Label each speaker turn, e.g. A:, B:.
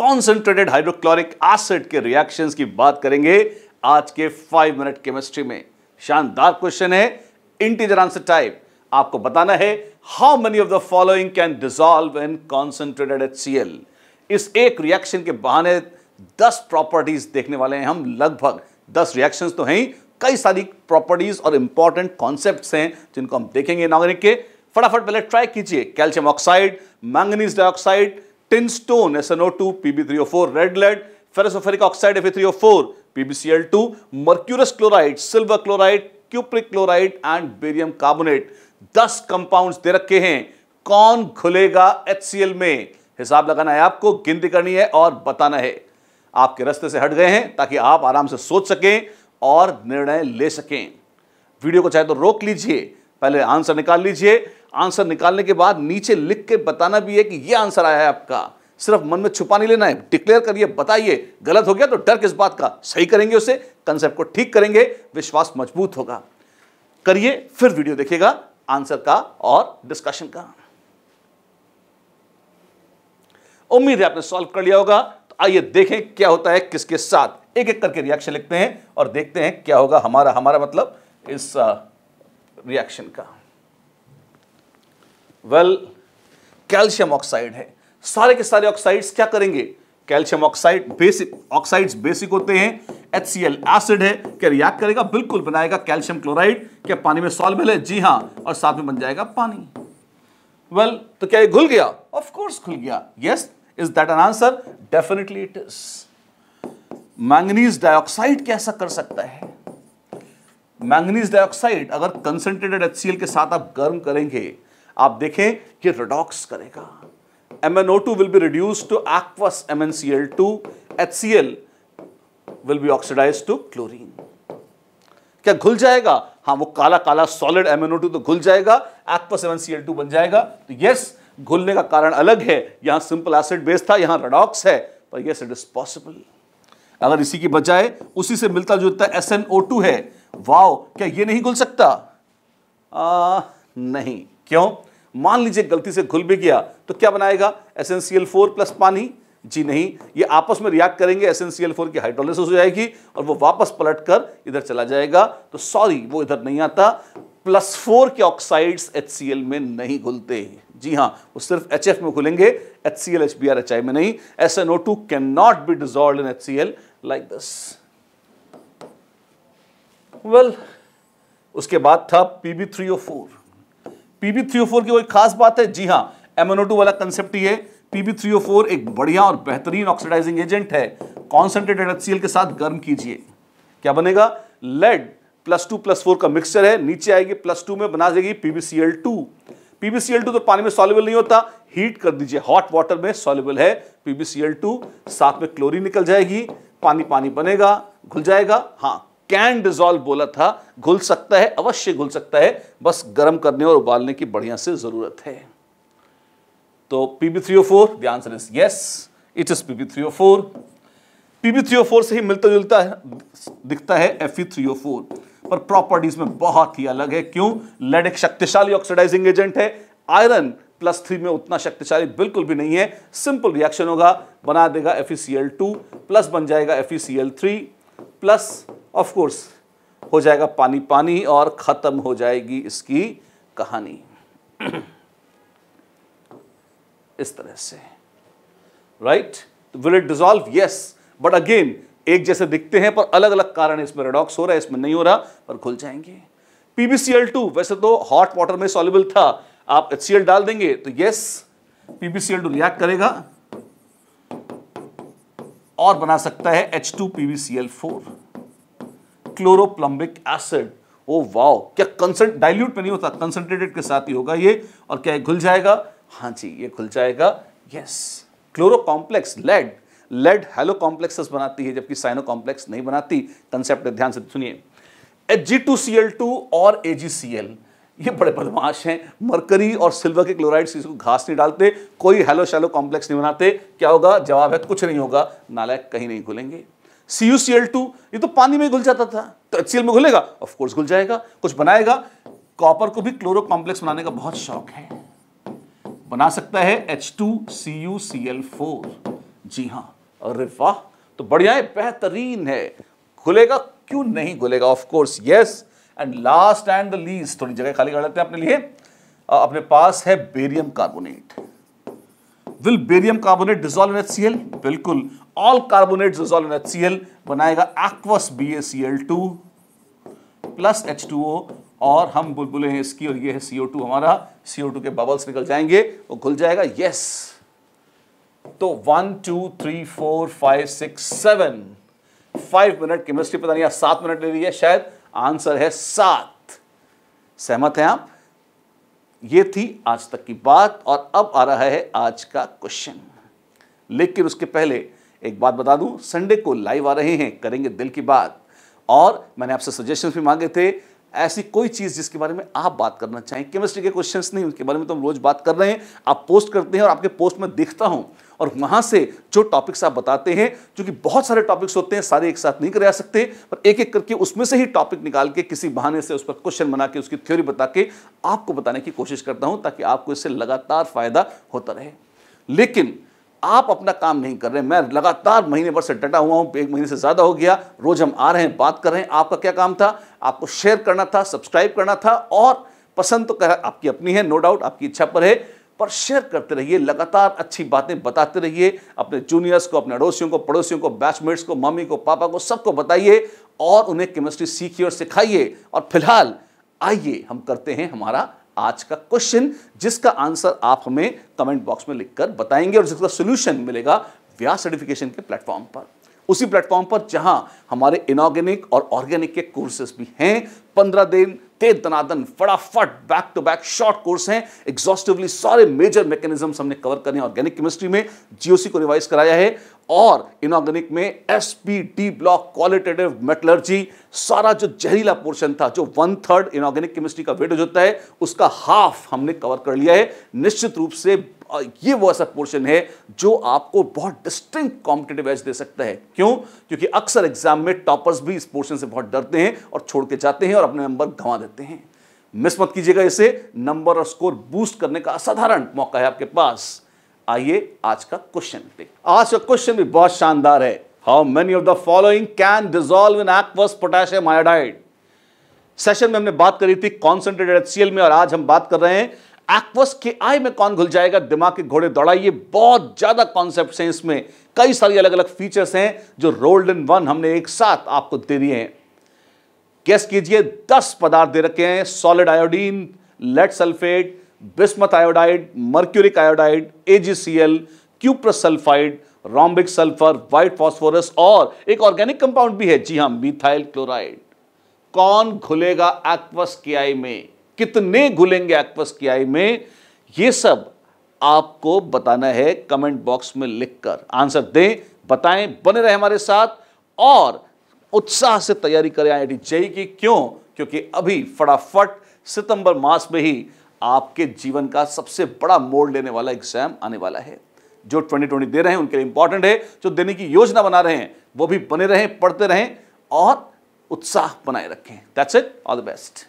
A: Concentrated hydrochloric acid के reaction की बात करेंगे आज के फाइव मिनट केमिस्ट्री में शानदार क्वेश्चन है इंटीजर आंसर टाइप आपको बताना है how many of the following can dissolve in concentrated HCl इस एक रिएक्शन के बहाने दस प्रॉपर्टीज देखने वाले हैं हम लगभग दस रिएक्शंस तो हैं कई सारी प्रॉपर्टीज और इंपॉर्टेंट कॉन्सेप्ट हैं जिनको हम देखेंगे नागरिक के फटाफट पहले ट्राई कीजिए calcium oxide manganese dioxide tinstone SNO2, Pb3O4, red lead, ferrosulfuric oxide Fe3O4, PbCl2, mercurous chloride, silver chloride, cupric chloride and barium carbonate. 10 compounds दे रखे हैं कौन घुलेगा HCl में हिसाब लगाना है आपको गिनती करनी है और बताना है आपके रास्ते से हट गए हैं ताकि आप आराम से सोच सकें और निर्णय ले सकें वीडियो को चाहे तो रोक लीजिए पहले आंसर निकाल लीजिए आंसर निकालने के बाद नीचे लिख के बताना भी है कि ये आंसर आया है आपका सिर्फ मन में छुपा नहीं लेना है डिक्लेयर करिए बताइए गलत हो गया तो डर किस बात का सही करेंगे उसे कंसेप्ट को ठीक करेंगे विश्वास मजबूत होगा करिए फिर वीडियो देखिएगा आंसर का और डिस्कशन का उम्मीद है आपने सॉल्व कर लिया होगा तो आइए देखें क्या होता है किसके साथ एक एक करके रिएक्शन लिखते हैं और देखते हैं क्या होगा हमारा हमारा मतलब इस रिएक्शन का वेल कैल्शियम ऑक्साइड है सारे के सारे ऑक्साइड्स क्या करेंगे calcium oxide basic oxides basic होते हैं एच एसिड है क्या रिएक्ट करेगा बिल्कुल बनाएगा कैल्शियम क्लोराइड क्या पानी में सॉल्वेबल है जी हाँ और साथ में बन जाएगा पानी वेल well, तो क्या ये घुल गया ऑफ कोर्स घुल गया yes is that an answer definitely it is manganese dioxide कैसा कर सकता है मैंगनीज डाइऑक्साइड अगर कंसेंट्रेटेड एच के साथ आप गर्म करेंगे आप देखें ये रिडॉक्स करेगा MnO2 will be reduced to aqueous MnCl2, HCl will be oxidized to chlorine. क्या घुल जाएगा हाँ वो काला काला सॉलिड MnO2 तो घुल जाएगा एक्वस MnCl2 बन जाएगा तो यस घुलने का कारण अलग है यहां सिंपल एसिड बेस था यहां रडॉक्स है पर यस इट इज पॉसिबल अगर इसी की बजाय उसी से मिलता जुलता SnO2 है वाओ क्या ये नहीं घुल सकता आ, नहीं क्यों मान लीजिए गलती से घुल भी गया तो क्या बनाएगा एस फोर प्लस पानी जी नहीं ये आपस में रिएक्ट करेंगे एसेंशियल फोर की हाइड्रोलिसिस हो जाएगी और वो वापस पलट कर इधर चला जाएगा तो सॉरी वो इधर नहीं आता प्लस फोर के ऑक्साइड्स एच सी एल में नहीं घुलते जी हाँ वो सिर्फ एच एफ में घुलेंगे H C L H B R H I में नहीं S N O two can not be dissolve in H C L like this well उसके बाद था P B three O four PB three oh की कोई खास बात है जी हाँ एमएनओ वाला कंसेप्ट ये पीबी थ्री एक बढ़िया और बेहतरीन ऑक्सीडाइजिंग एजेंट है कॉन्सेंट्रेटेड एच के साथ गर्म कीजिए क्या बनेगा lead plus two plus four का मिक्सचर है नीचे आएगी प्लस टू में बना देगी पीबीसीएल टू पीबीसीएल टू तो पानी में सॉल्युबल नहीं होता हीट कर दीजिए हॉट वाटर में सॉल्युबल है पीबीसीएल टू साथ में क्लोरीन निकल जाएगी पानी पानी बनेगा घुल जाएगा हाँ कैन डिजॉल्व बोला था घुल सकता है अवश्य घुल सकता है बस गर्म करने और उबालने की बढ़िया से जरूरत है तो PB three O four the answer is yes it is PB three O four PB three O four से ही मिलता जुलता है दिखता है F E three O four पर प्रॉपर्टीज में बहुत ही अलग है क्यों लेड एक शक्तिशाली ऑक्सीडाइजिंग एजेंट है आयरन प्लस थ्री में उतना शक्तिशाली बिल्कुल भी नहीं है सिंपल रिएक्शन होगा बना देगा एफ प्लस e बन जाएगा F plus e of course हो जाएगा पानी पानी और ख़त्म हो जाएगी इसकी कहानी इस तरह से right will it dissolve yes but again एक जैसे दिखते हैं पर अलग अलग कारण इसमें रेडॉक्स हो रहा है इसमें नहीं हो रहा पर खुल जाएंगे पीबीसीएल टू वैसे तो हॉट वाटर में सॉल्युबल था आप एच डाल देंगे तो यस पीबीसीएल टू रिएक्ट करेगा और बना सकता है H two PbCl four chloroplumbic acid O wow क्या कंसेंट डाइल्यूट में नहीं होता कंसेंट्रेटेड के साथ ही होगा ये और क्या घुल जाएगा हाँ जी ये घुल जाएगा yes chloro complex lead lead halo complexes बनाती है जबकि साइनो कॉम्प्लेक्स नहीं बनाती कंसेप्ट ध्यान से सुनिए एच जी और एजीसीएल ये बड़े बदमाश हैं मरकरी और सिल्वर के क्लोराइड चीज को घास नहीं डालते कोई हेलो शेलो कॉम्प्लेक्स नहीं बनाते क्या होगा जवाब है कुछ नहीं होगा नालायक कहीं नहीं खुलेंगे C U C L two ये तो पानी में घुल जाता था तो एच में घुलेगा ऑफकोर्स घुल जाएगा कुछ बनाएगा कॉपर को भी क्लोरो कॉम्प्लेक्स बनाने का बहुत शौक है बना सकता है H two C U C L four जी हाँ अरे वाह तो बढ़िया है बेहतरीन है घुलेगा क्यों नहीं घुलेगा of course yes and last and the least थोड़ी जगह खाली कर लेते हैं अपने लिए अपने पास है barium carbonate will barium carbonate dissolve in H बिल्कुल all carbonates dissolved in HCl बनाएगा aqueous BaCl2 प्लस H2O और हम बुलबुले हैं इसकी और ये है CO2 हमारा CO2 के बबल्स निकल जाएंगे वो घुल जाएगा यस तो one two three four five six seven five minute chemistry पता नहीं आप सात मिनट ले रही है शायद आंसर है सात सहमत हैं आप ये थी आज तक की बात और अब आ रहा है आज का क्वेश्चन लेकिन उसके पहले एक बात बता दूं संडे को लाइव आ रहे हैं करेंगे दिल की बात और मैंने आपसे सजेशंस भी मांगे थे ऐसी कोई चीज़ जिसके बारे में आप बात करना चाहें केमिस्ट्री के क्वेश्चंस नहीं उनके बारे में तो हम रोज़ बात कर रहे हैं आप पोस्ट करते हैं और आपके पोस्ट में देखता हूं और वहां से जो टॉपिक्स आप बताते हैं क्योंकि बहुत सारे टॉपिक्स होते हैं सारे एक साथ नहीं कर सकते पर एक एक करके उसमें से ही टॉपिक निकाल के किसी बहाने से उस पर क्वेश्चन बना के उसकी थ्योरी बता के आपको बताने की कोशिश करता हूँ ताकि आपको इससे लगातार फायदा होता रहे लेकिन आप अपना काम नहीं कर रहे मैं लगातार महीने भर से डटा हुआ हूँ एक महीने से ज़्यादा हो गया रोज़ हम आ रहे हैं बात कर रहे हैं आपका क्या काम था आपको शेयर करना था सब्सक्राइब करना था और पसंद तो कर आपकी अपनी है नो डाउट आपकी इच्छा पर है पर शेयर करते रहिए लगातार अच्छी बातें बताते रहिए अपने जूनियर्स को अपने अड़ोसियों को पड़ोसियों को बैचमेट्स को मम्मी को पापा को सबको बताइए और उन्हें केमिस्ट्री सीखिए और सिखाइए और फिलहाल आइए हम करते हैं हमारा आज का क्वेश्चन जिसका आंसर आप हमें कमेंट बॉक्स में लिखकर बताएंगे और जिसका सोल्यूशन मिलेगा व्यास सर्टिफिकेशन के प्लेटफॉर्म पर उसी प्लेटफॉर्म पर जहां हमारे इनऑर्गेनिक और ऑर्गेनिक के कोर्सेज भी हैं पंद्रह दिन तेज दनादन फटाफट back to back short course हैं एग्जॉस्टिवली सारे मेजर मैकेनिज्म हमने कवर करने ऑर्गेनिक केमिस्ट्री में जीओसी को रिवाइज कराया है और इनऑर्गेनिक में S P D block qualitative metallurgy सारा जो जहरीला पोर्शन था जो वन थर्ड इनऑर्गेनिक केमिस्ट्री का वेटेज होता है उसका हाफ हमने कवर कर लिया है निश्चित रूप से ये वो ऐसा पोर्शन है जो आपको बहुत डिस्टिंग कॉम्पिटेटिव एज दे सकता है क्यों क्योंकि अक्सर एग्जाम में टॉपर्स भी इस पोर्शन से बहुत डरते हैं और छोड़ के जाते हैं और अपने नंबर गंवा देते हैं मिस मत कीजिएगा इसे नंबर और स्कोर बूस्ट करने का असाधारण मौका है आपके पास आइए आज का क्वेश्चन आज का क्वेश्चन भी बहुत शानदार है how many of the following can dissolve in aqueous potassium iodide session में हमने बात करी थी कॉन्सेंट्रेटेड एचसीएल में और आज हम बात कर रहे हैं एक्वस के आई में कौन घुल जाएगा दिमाग के घोड़े दौड़ाइए बहुत ज्यादा कॉन्सेप्ट हैं इसमें कई सारी अलग अलग फीचर्स हैं जो रोल्ड इन वन हमने एक साथ आपको दे दिए हैं गेस कीजिए दस पदार्थ दे रखे हैं solid iodine lead sulphate bismuth iodide mercuric iodide AgCl cuprous sulphide rhombic sulphur white phosphorus और एक ऑर्गेनिक कंपाउंड भी है जी हाँ मिथाइल क्लोराइड कौन घुलेगा एक्वस कियाई में कितने घुलेंगे एक्वस कियाई में ये सब आपको बताना है कमेंट बॉक्स में लिखकर आंसर दें बताएं बने रहे हमारे साथ और उत्साह से तैयारी करें आई आई की क्यों क्योंकि अभी फटाफट सितंबर मास में ही आपके जीवन का सबसे बड़ा मोड़ लेने वाला एग्जाम आने वाला है जो 2020 दे रहे हैं उनके लिए इंपॉर्टेंट है जो देने की योजना बना रहे हैं वो भी बने रहें पढ़ते रहें और उत्साह बनाए रखें that's it all the best